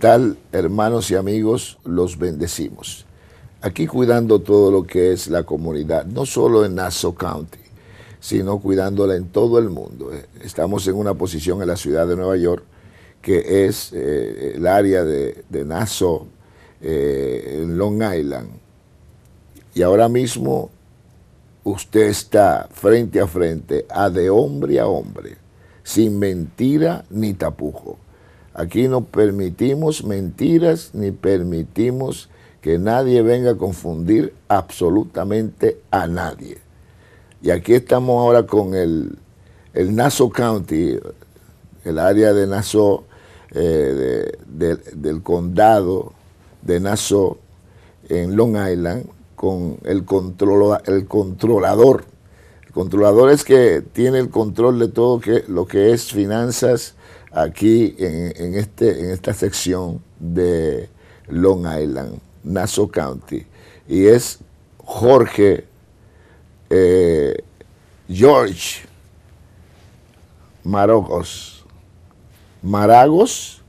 tal, hermanos y amigos? Los bendecimos. Aquí cuidando todo lo que es la comunidad, no solo en Nassau County, sino cuidándola en todo el mundo. Eh, estamos en una posición en la ciudad de Nueva York, que es eh, el área de, Nassau, eh, en Long Island. Y ahora mismo usted está frente a frente, a de hombre a hombre, sin mentira ni tapujo. Aquí no permitimos mentiras ni permitimos que nadie venga a confundir absolutamente a nadie. Y aquí estamos ahora con el, el Nassau County, el área de Nassau, eh, del condado de Nassau en Long Island, con el, control, el controlador. El controlador es que tiene el control de todo que, lo que es finanzas, aquí en, este, en esta sección de Long Island, Nassau County, y es Jorge eh, George Maragos, Maragos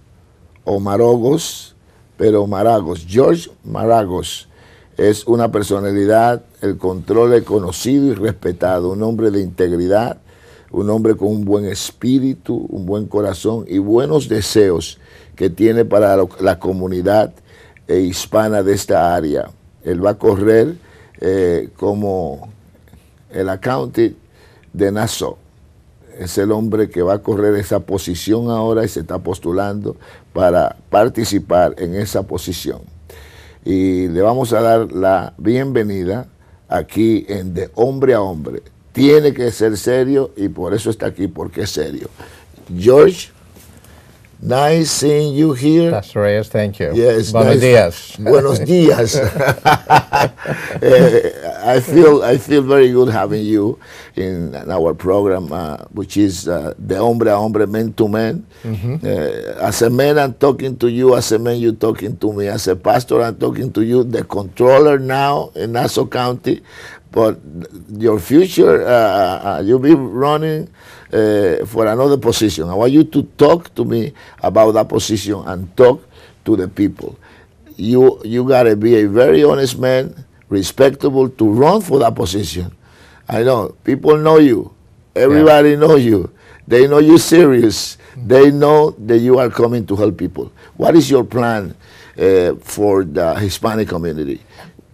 o Marogos, pero Maragos. George Maragos es una personalidad, el control es conocido y respetado, un hombre de integridad un hombre con un buen espíritu, un buen corazón y buenos deseos que tiene para la comunidad eh, hispana de esta área. Él va a correr eh, como el accountant de Nassau. Es el hombre que va a correr esa posición ahora y se está postulando para participar en esa posición. Y le vamos a dar la bienvenida aquí en De Hombre a Hombre. tiene que ser serio y por eso está aquí, porque es serio. George, nice seeing you here. Pastor Reyes, thank you. Yes, Buenos nice. días. Buenos días. uh, I feel I feel very good having you in, in our program, uh, which is uh, the hombre a hombre, men to men. Mm -hmm. uh, as a man, I'm talking to you. As a man, you're talking to me. As a pastor, I'm talking to you. The controller now in Nassau County, but your future, uh, uh, uh, you'll be running uh, for another position. I want you to talk to me about that position and talk to the people. You you gotta be a very honest man, respectable to run for that position. I know people know you, everybody yeah. know you. They know you're serious. Mm-hmm. They know that you are coming to help people. What is your plan uh, for the Hispanic community?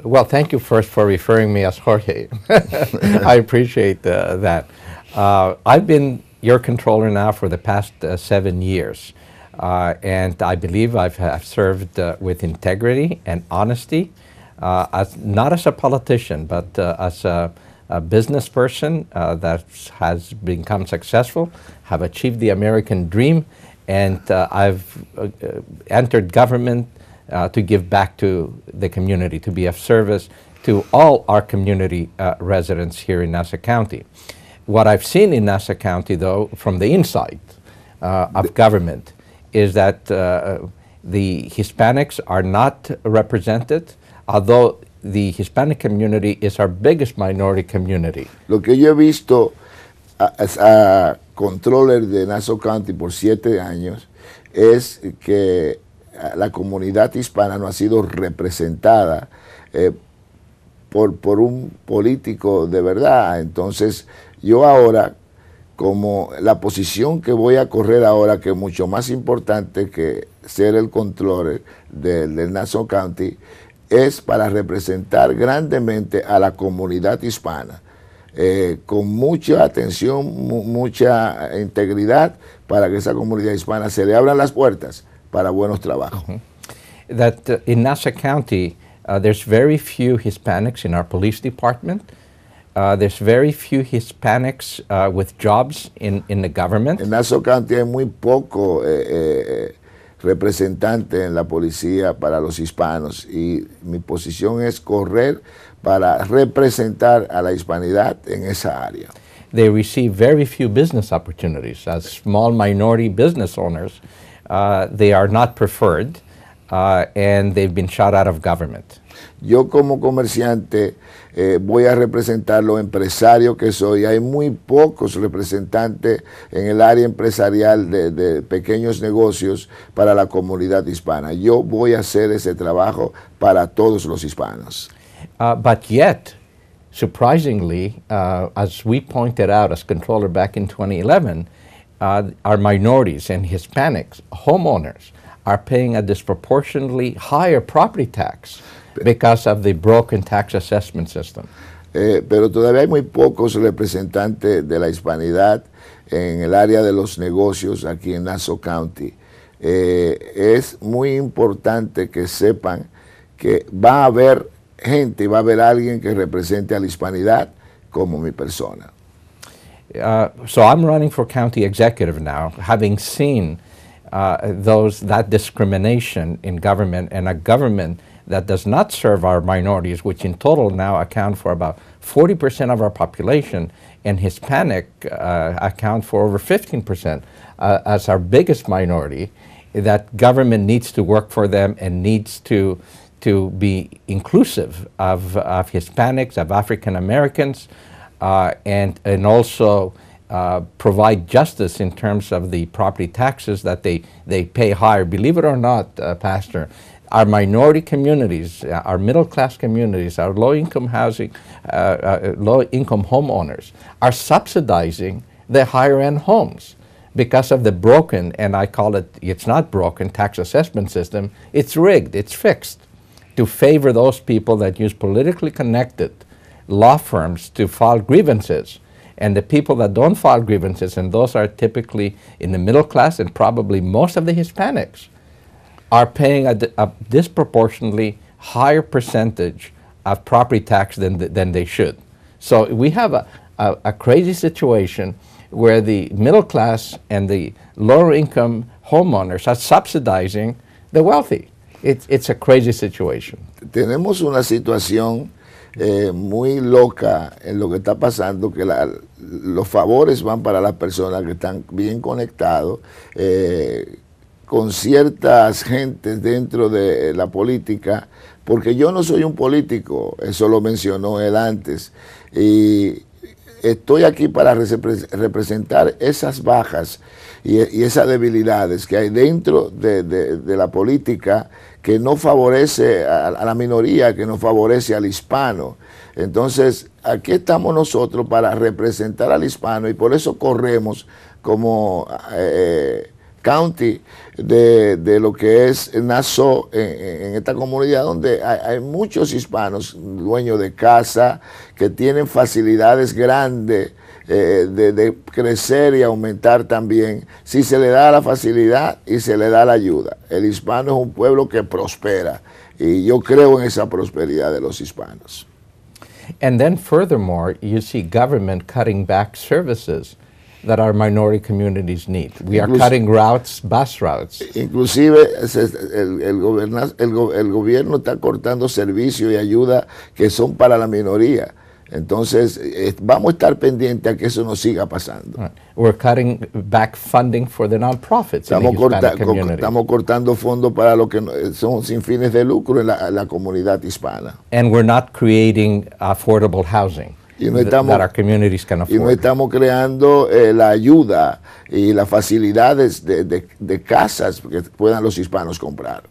well, thank you first for referring me as Jorge. I appreciate uh, that. Uh, I've been your controller now for the past uh, seven years. Uh, and I believe I've, I've served uh, with integrity and honesty, as, not as a politician, but as a, a business person that has become successful, have achieved the American dream, and I've entered government uh, to give back to the community, to be of service to all our community uh, residents here in Nassau County. What I've seen in Nassau County, though, from the inside uh, of government, is that uh, the Hispanics are not represented, although the Hispanic community is our biggest minority community. Lo que yo he visto as a controller de Nassau County por siete años es que la comunidad hispana no ha sido representada eh, por, un político de verdad. Entonces, yo ahora, como la posición que voy a correr ahora, que es mucho más importante que ser el control del, Nassau County, es para representar grandemente a la comunidad hispana. Eh, con mucha atención, mucha integridad, para que esa comunidad hispana se le abran las puertas para buenos trabajos. That uh, in Nassau County, uh, there's very few Hispanics in our police department. Uh, there's very few Hispanics uh, with jobs in, in the government. En Nassau County hay muy poco eh, eh, representante en la policía para los hispanos y mi posición es correr para representar a la hispanidad en esa área. They receive very few business opportunities as small minority business owners. Uh, they are not preferred uh, and they've been shot out of government. Yo como comerciante eh, voy a representar los empresarios que soy. Hay muy pocos representantes en el área empresarial de, de, pequeños negocios para la comunidad hispana. Yo voy a hacer ese trabajo para todos los hispanos. Uh, but yet, surprisingly, uh, as we pointed out as controller back in 2011, uh, our minorities and Hispanics, homeowners, are paying a disproportionately higher property tax because of the broken tax assessment system. Eh, pero todavía hay muy pocos representantes de la hispanidad en el área de los negocios aquí en Nassau County. Eh, es muy importante que sepan que va a haber gente, va a haber alguien que represente a la hispanidad como mi persona. Uh, so I'm running for county executive now, having seen uh, those that discrimination in government and a government that does not serve our minorities, which in total now account for about 40% of our population, and Hispanic uh, account for over 15% uh, as our biggest minority, that government needs to work for them and needs to to be inclusive of, of Hispanics, of African Americans, uh, and, and also uh, provide justice in terms of the property taxes that they, they pay higher. Believe it or not, uh, Pastor, our minority communities, our middle class communities, our low income housing, uh, uh, low income homeowners are subsidizing the higher end homes because of the broken, and I call it, it's not broken, tax assessment system. It's rigged, it's fixed to favor those people that use politically connected law firms to file grievances. And the people that don't file grievances, and those are typically in the middle class and probably most of the Hispanics, are paying a, a disproportionately higher percentage of property tax than, than they should. So we have a, a, a crazy situation where the middle class and the lower income homeowners are subsidizing the wealthy. It's, it's a crazy situation. Tenemos una situación Eh, muy loca en lo que está pasando, que los favores van para las personas que están bien conectados, eh, con ciertas gentes dentro de la política, porque yo no soy un político, eso lo mencionó él antes, y estoy aquí para representar esas bajas y, esas debilidades que hay dentro de, la política que no favorece a, la minoría, que no favorece al hispano. Entonces, aquí estamos nosotros para representar al hispano y por eso corremos como eh, county de, lo que es Nassau en, esta comunidad donde hay, muchos hispanos dueños de casa que tienen facilidades grandes eh, de, crecer y aumentar también, si se le da la facilidad y se le da la ayuda. El hispano es un pueblo que prospera y yo creo en esa prosperidad de los hispanos. And then furthermore, you see government cutting back services that our minority communities need. We are cutting routes, bus routes. Inclusive el, el gobierno está cortando servicios y ayuda que son para la minoría. Entonces, eh, vamos a estar pendientes a que eso no siga pasando. We're cutting back funding for the nonprofits. Estamos, cortando fondos para lo que eh, son sin fines de lucro en la, la comunidad hispana. And we're not creating affordable housing. Y no, estamos, creando eh, la ayuda y las facilidades de, de, de casas que puedan los hispanos comprar.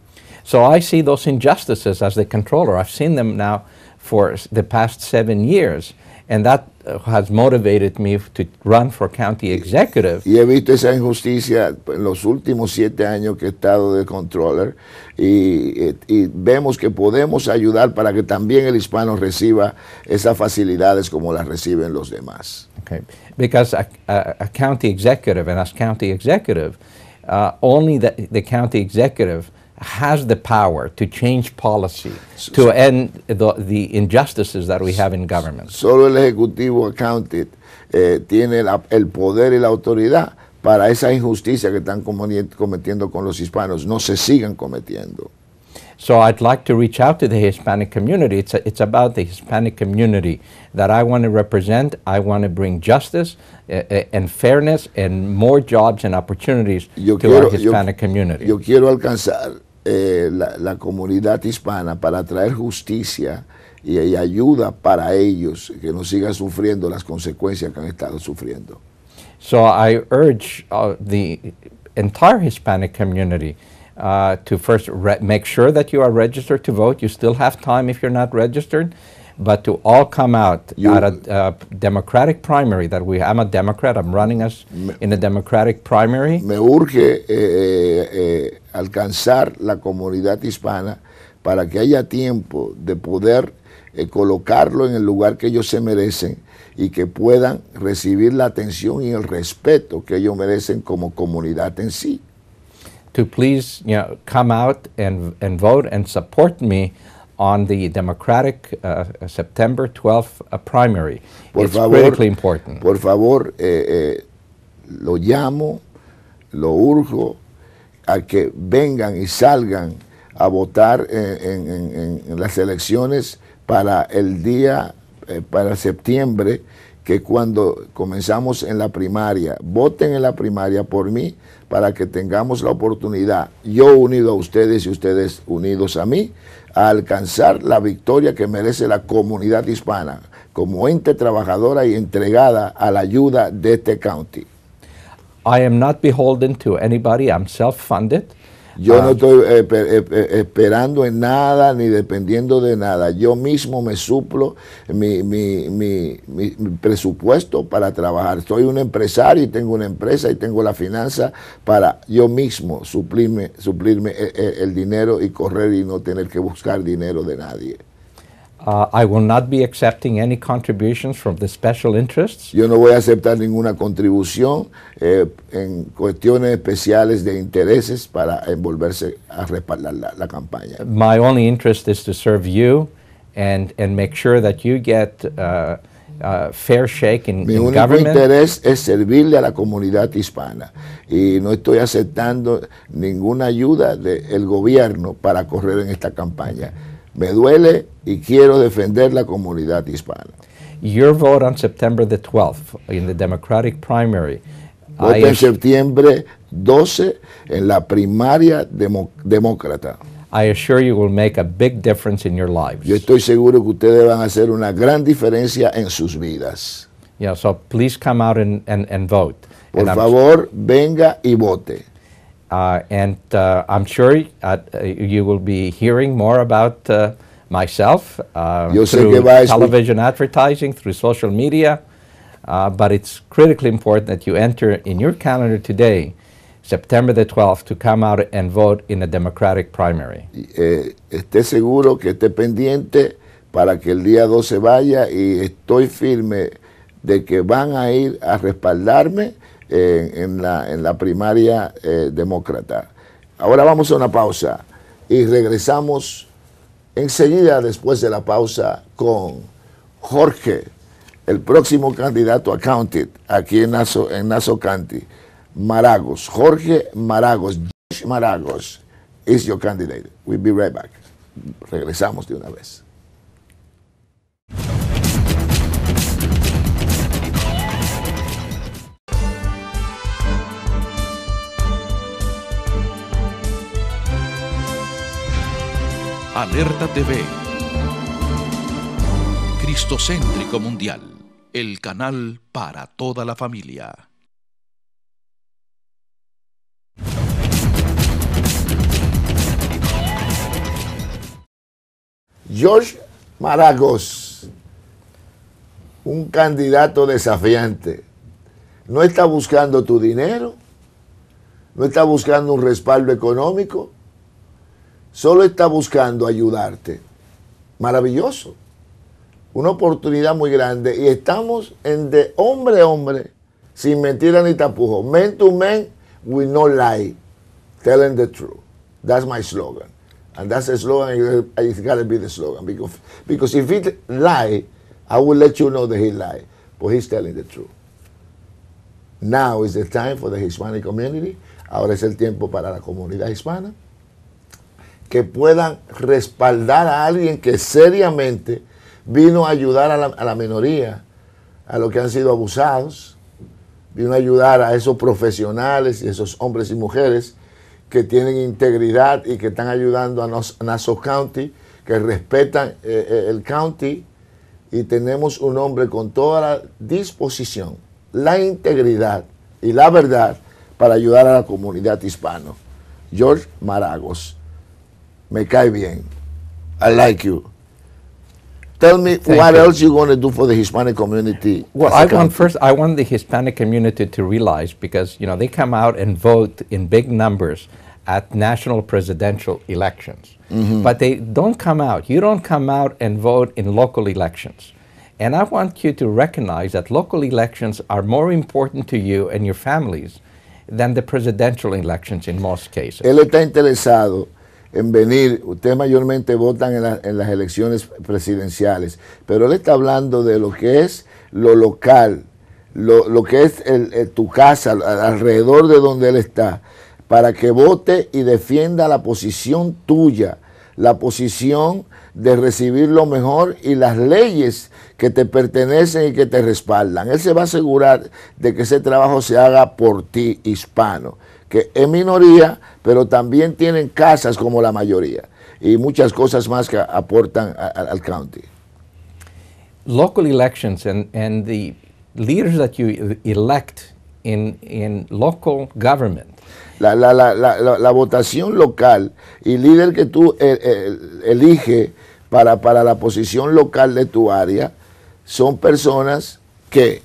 So I see those injustices as the controller. I've seen them now for the past seven years. And that uh, has motivated me to run for county executive. Y he visto esa injusticia en los últimos siete años que he estado de controller y, y vemos que podemos ayudar para que también el hispano reciba esas facilidades como las reciben los demás. Okay. Because a, a, a county executive and as county executive, uh, only the, the county executive has the power to change policy, so, to end the, the, injustices that we have in government. Solo el Ejecutivo Accounted eh, tiene la, el poder y la autoridad para esa injusticia que están cometiendo con los hispanos no se sigan cometiendo. So I'd like to reach out to the Hispanic community. It's, a, it's about the Hispanic community that I want to represent. I want to bring justice uh, and fairness and more jobs and opportunities yo to quiero, our Hispanic yo, community. Yo quiero alcanzar eh, la, la, comunidad hispana para traer justicia y, ayuda para ellos que no sigan sufriendo las consecuencias que han estado sufriendo. So I urge uh, the entire Hispanic community uh, to first make sure that you are registered to vote. You still have time if you're not registered, but to all come out at a uh, democratic primary that we. I'm a Democrat. I'm running us in a democratic primary. Me urge. Eh, eh, eh alcanzar la comunidad hispana para que haya tiempo de poder eh, colocarlo en el lugar que ellos se merecen y que puedan recibir la atención y el respeto que ellos merecen como comunidad en sí. To please, you come out and, and vote and support me on the Democratic uh, September 12 uh, primary. Por It's favor, critically important. Por favor, eh, eh, lo llamo, lo urjo a que vengan y salgan a votar en, las elecciones para el día, eh, para septiembre, que cuando comenzamos en la primaria, voten en la primaria por mí para que tengamos la oportunidad, yo unido a ustedes y ustedes unidos a mí, a alcanzar la victoria que merece la comunidad hispana como ente trabajadora y entregada a la ayuda de este county am not beholden to anybody. I'm self-funded. Yo no ah. estoy eh, eh, esperando en nada ni dependiendo de nada. Yo mismo me suplo mi, mi, presupuesto para trabajar. Soy un empresario y tengo una empresa y tengo la finanza para yo mismo suplirme, suplirme eh, el dinero y correr y no tener que buscar dinero de nadie. Uh, will be accepting contributions Yo no voy a aceptar ninguna contribución eh, en cuestiones especiales de intereses para envolverse a respaldar la, campaña. My only interest is to serve you and, and make sure that you get uh, uh fair shake in, Mi único interés es servirle a la comunidad hispana y no estoy aceptando ninguna ayuda del gobierno para correr en esta campaña. Me duele y quiero defender la comunidad hispana. Your vote on September the 12th in the Democratic primary. Voto en septiembre 12 en la primaria demo demócrata. I assure you will make a big difference in your lives. Yo estoy seguro que ustedes van a hacer una gran diferencia en sus vidas. Yeah, so please come out and, and, and vote. Por and favor, venga y vote. Uh, and uh, I'm sure uh, you will be hearing more about uh, myself uh, through television advertising, through social media. Uh, but it's critically important that you enter in your calendar today, September the 12th, to come out and vote in the Democratic primary. Eh, esté seguro que esté pendiente para que el día 12 vaya y estoy firme de que van a ir a respaldarme. en, la, en, la, primaria eh, demócrata. Ahora vamos a una pausa y regresamos enseguida después de la pausa con Jorge, el próximo candidato a County aquí en Nassau en County, Maragos, Jorge Maragos, Josh Maragos is your candidate. We'll be right back. Regresamos de una vez. Alerta TV. Cristocéntrico Mundial, el canal para toda la familia. George Maragos, un candidato desafiante, no está buscando tu dinero, no está buscando un respaldo económico, solo está buscando ayudarte. Maravilloso. Una oportunidad muy grande. Y estamos en de hombre a hombre, sin mentira ni tapujos. Men to men, we no lie. Telling the truth. That's my slogan. And that's the slogan, it's got to be the slogan. Because, if he lie, I will let you know that he lie, But he's telling the truth. Now is the time for the Hispanic community. Ahora es el tiempo para la comunidad hispana que puedan respaldar a alguien que seriamente vino a ayudar a la, minoría, a los que han sido abusados, vino a ayudar a esos profesionales y esos hombres y mujeres que tienen integridad y que están ayudando a, nos, Nassau County, que respetan eh, eh, el county y tenemos un hombre con toda la disposición, la integridad y la verdad para ayudar a la comunidad hispana. George Maragos. me cae bien. I like you. Tell me Thank what you. else you want to do for the Hispanic community. Well, I want first I want the Hispanic community to realize because you know they come out and vote in big numbers at national presidential elections. Mm -hmm. But they don't come out. You don't come out and vote in local elections. And I want you to recognize that local elections are more important to you and your families than the presidential elections in most cases. Él está interesado en venir, ustedes mayormente votan en, las elecciones presidenciales, pero él está hablando de lo que es lo local, lo, que es tu casa, alrededor de donde él está, para que vote y defienda la posición tuya, la posición de recibir lo mejor y las leyes que te pertenecen y que te respaldan. Él se va a asegurar de que ese trabajo se haga por ti, hispano que es minoría, pero también tienen casas como la mayoría y muchas cosas más que aportan al county. Local elections and, and the leaders that you e-, elect in, in local government. La, la, la, la votación local y líder que tú eliges eh, eh, elige para, para la posición local de tu área son personas que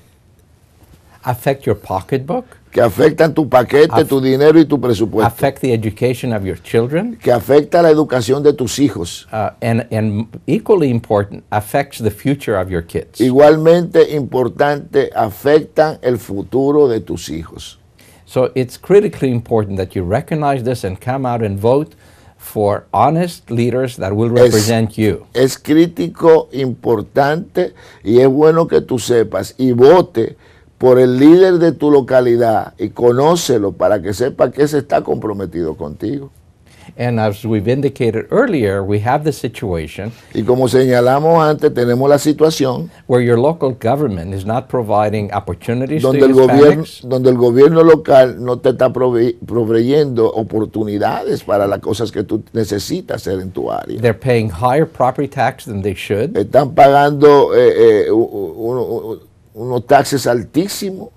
affect your pocketbook que afectan tu paquete, tu dinero y tu presupuesto. Affect the education of your children. Que afecta la educación de tus hijos. Uh, and, and equally important, affects the future of your kids. Igualmente importante, afectan el futuro de tus hijos. So it's critically important that you recognize this and come out and vote for honest leaders that will represent you. Es crítico importante y es bueno que tú sepas y vote por el líder de tu localidad y conócelo para que sepa que se está comprometido contigo. Y como señalamos antes, tenemos la situación providing donde el gobierno, donde el gobierno local no te está proveyendo oportunidades para las cosas que tú necesitas hacer en tu área. Están pagando eh, eh unos taxes altísimos.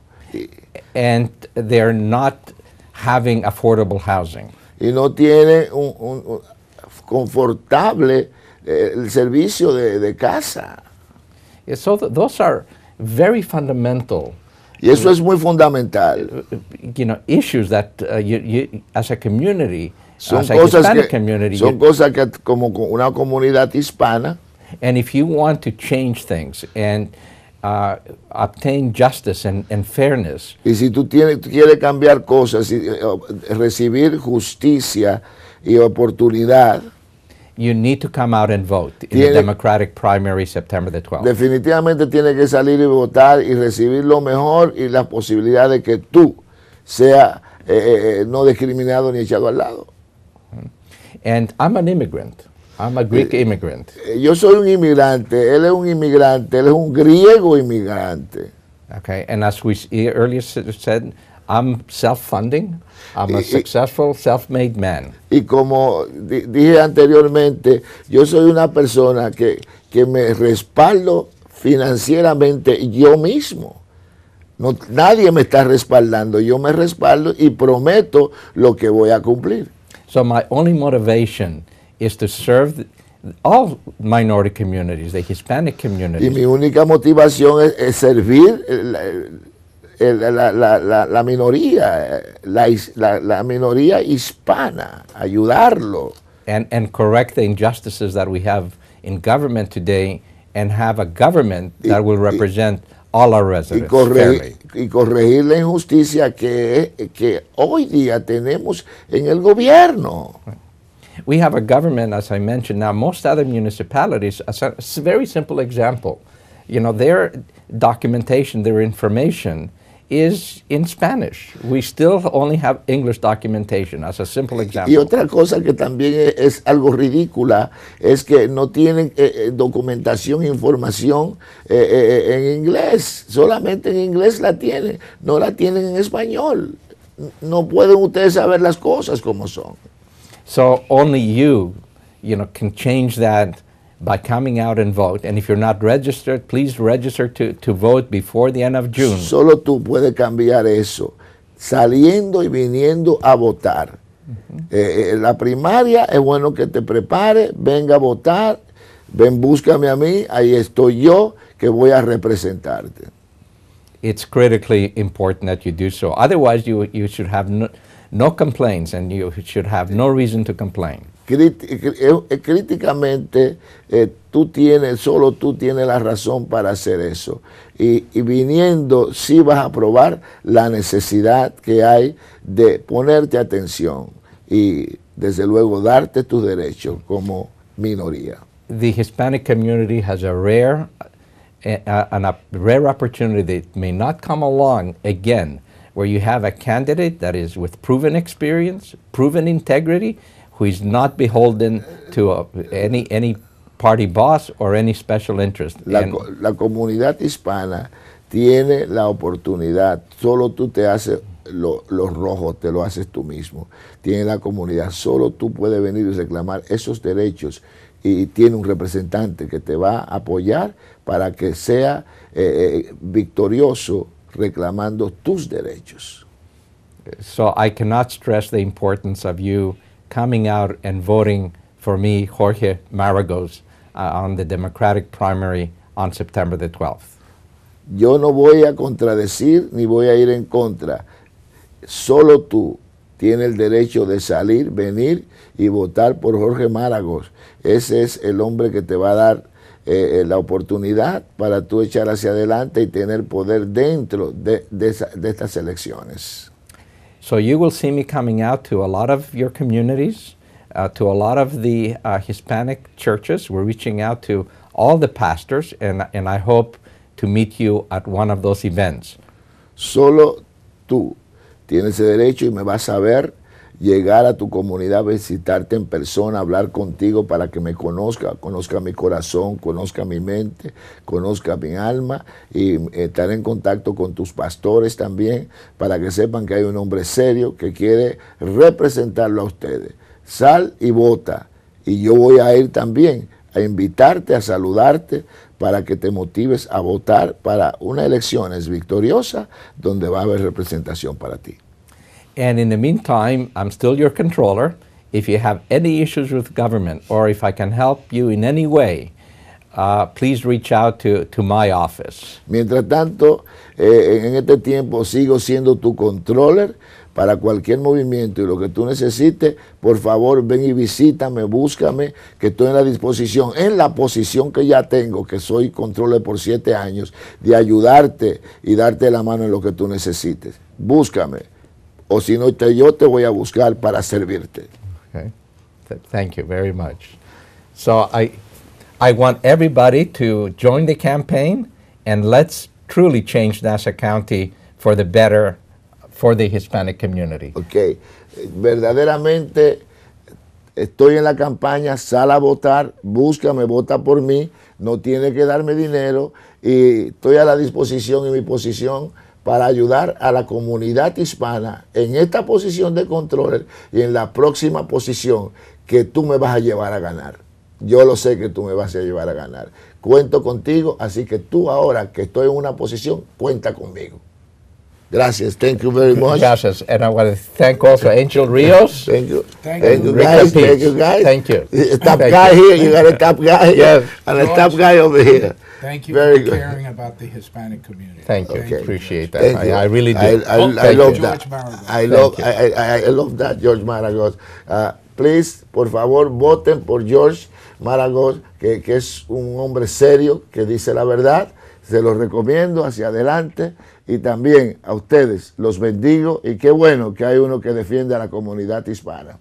And they're not having affordable housing. Y no tiene un, confortable eh, el servicio de, casa. so those are very fundamental y eso es muy fundamental. You know, issues that uh, you, as a community, as a cosas community, son cosas que como una comunidad hispana. And if you want to change things and uh, obtain justice and, and, fairness. Y si tú, tienes, quieres cambiar cosas, y, eh, recibir justicia y oportunidad, you need to come out and vote in the Democratic primary September the 12 Definitivamente tiene que salir y votar y recibir lo mejor y las posibilidades de que tú sea eh, eh, no discriminado ni echado al lado. And I'm an immigrant. I'm a Greek eh, immigrant. Eh, yo soy un inmigrante, él es un inmigrante, él es un griego inmigrante. Okay, as we earlier said, I'm self-funding, I'm a y, successful self-made man. Y como dije anteriormente, yo soy una persona que, que me respaldo financieramente yo mismo. No, nadie me está respaldando, yo me respaldo y prometo lo que voy a cumplir. So my only motivation is to serve all minority communities, the Hispanic Community. Y mi única motivación es, es servir el, la, la, la, la, la, minoría, la, minoría hispana, ayudarlo. And, and correct the injustices that we have in government today and have a government that will represent all our residents. Y, corregir, y corregir la injusticia que, que hoy día tenemos en el gobierno. we have a government, as I mentioned. Now, most other municipalities, a, very simple example, you know, their documentation, their information is in Spanish. We still only have English documentation, as a simple example. Y otra cosa que también es, es algo ridícula es que no tienen eh, eh documentación, información eh, eh, eh, en inglés. Solamente en inglés la tienen, no la tienen en español. No pueden ustedes saber las cosas como son. So only you, you know, can change that by coming out and vote. And if you're not registered, please register to, to vote before the end of June. Solo tú puedes cambiar eso, saliendo y viniendo a votar. Uh mm-hmm. eh, -huh. eh, la primaria es bueno que te prepare, venga a votar, ven búscame a mí, ahí estoy yo que voy a representarte. It's critically important that you do so. Otherwise, you, you should have no, no complaints and you should have no reason to complain. Eh, eh, críticamente, eh, tú tienes, solo tú tienes la razón para hacer eso. Y, viniendo, sí vas a probar la necesidad que hay de ponerte atención y, desde luego, darte tus derechos como minoría. The Hispanic community has a rare, a, a rare opportunity that may not come along again where you have a candidate that is with proven experience, proven integrity, who is not beholden to any, any party boss or any special interest. La, la comunidad hispana tiene la oportunidad, solo tú te haces los rojos, te lo haces tú mismo. Tiene la comunidad, solo tú puedes venir y reclamar esos derechos y tiene un representante que te va a apoyar para que sea eh, eh, victorioso reclamando tus derechos. So I cannot stress the importance of you coming out and voting for me, Jorge Maragos, uh, on the Democratic primary on September the 12th. Yo no voy a contradecir ni voy a ir en contra. Solo tú tienes el derecho de salir, venir y votar por Jorge Maragos. Ese es el hombre que te va a dar eh, eh, la oportunidad para tú echar hacia adelante y tener poder dentro de, de, de estas elecciones. So you will see me coming out to a lot of your communities, uh, to a lot of the uh, Hispanic churches. We're reaching out to all the pastors, and, and I hope to meet you at one of those events. Solo tú tienes el derecho y me vas a ver llegar a tu comunidad, visitarte en persona, hablar contigo para que me conozca, conozca mi corazón, conozca mi mente, conozca mi alma y eh, estar en contacto con tus pastores también para que sepan que hay un hombre serio que quiere representarlo a ustedes. Sal y vota y yo voy a ir también a invitarte, a saludarte, para que te motives a votar para unas elecciones victoriosa donde va a haber representación para ti. And in the meantime, I'm still your controller. If you have any issues with government or if I can help you in any way, uh, please reach out to, to my office. Mientras tanto, eh, en este tiempo sigo siendo tu controller para cualquier movimiento y lo que tú necesites, por favor ven y visítame, búscame, que estoy en la disposición, en la posición que ya tengo, que soy controller por siete años, de ayudarte y darte la mano en lo que tú necesites. Búscame o si no, te, yo te voy a buscar para servirte. Okay. thank you very much. So I, I want everybody to join the campaign and let's truly change Nassau County for the better for the Hispanic community. Okay. verdaderamente estoy en la campaña, sal a votar, búscame, vota por mí, no tiene que darme dinero y estoy a la disposición y mi posición para ayudar a la comunidad hispana en esta posición de control y en la próxima posición que tú me vas a llevar a ganar. Yo lo sé que tú me vas a llevar a ganar. Cuento contigo, así que tú ahora que estoy en una posición, cuenta conmigo. Gracias. Thank you very much. Gracias. And I want to thank also Angel Rios. Thank you. Thank, you. guys. Thank you, guys. Thank you. The top guy here. You got a top guy yes. And a top guy over here. Thank you very for caring about the Hispanic community. Thank you. Okay. Appreciate that. I, really do. I, oh, love that. I love, I, I, I, love that, George Maragos. Uh, please, por favor, voten por George Maragos, que, que es un hombre serio, que dice la verdad. Se lo recomiendo hacia adelante y también a ustedes los bendigo y qué bueno que hay uno que defiende a la comunidad hispana.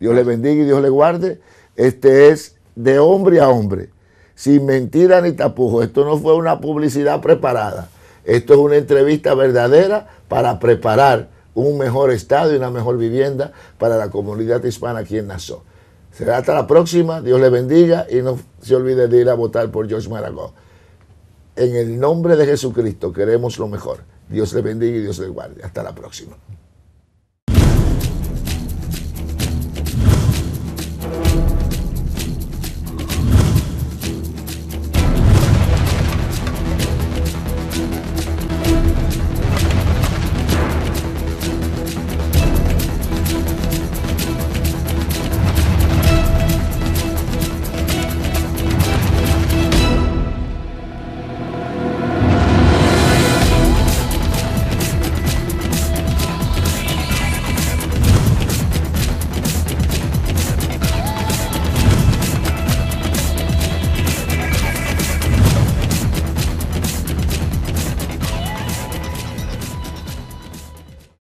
Dios le bendiga y Dios le guarde. Este es de hombre a hombre, sin mentira ni tapujo. Esto no fue una publicidad preparada. Esto es una entrevista verdadera para preparar un mejor estado y una mejor vivienda para la comunidad hispana aquí en Nassau. Será hasta la próxima. Dios le bendiga y no se olvide de ir a votar por George Maragall. En el nombre de Jesucristo queremos lo mejor. Dios le bendiga y Dios le guarde. Hasta la próxima.